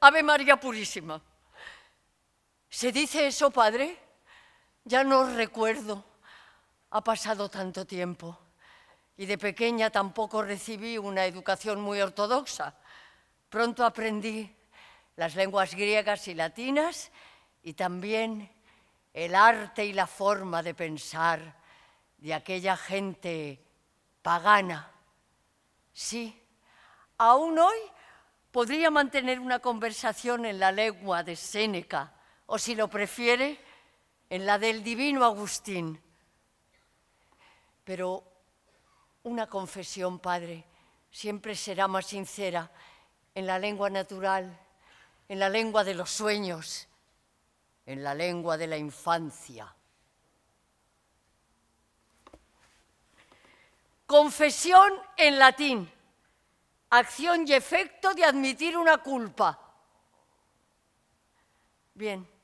Ave María Purísima. ¿Se dice eso, Padre? Ya no recuerdo. Ha pasado tanto tiempo. Y de pequeña tampoco recibí una educación muy ortodoxa. Pronto aprendí las lenguas griegas y latinas y también el arte y la forma de pensar de aquella gente pagana. Sí, aún hoy podría mantener una conversación en la lengua de Séneca, o si lo prefiere, en la del divino Agustín. Pero una confesión, Padre, siempre será más sincera en la lengua natural, en la lengua de los sueños, en la lengua de la infancia. Confesión en latín acción y efecto de admitir una culpa. Bien,